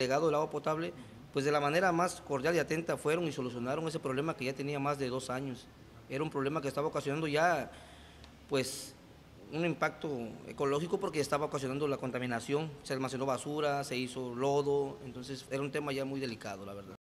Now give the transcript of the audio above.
legado del agua potable, pues de la manera más cordial y atenta fueron y solucionaron ese problema que ya tenía más de dos años. Era un problema que estaba ocasionando ya, pues, un impacto ecológico porque estaba ocasionando la contaminación, se almacenó basura, se hizo lodo, entonces era un tema ya muy delicado, la verdad.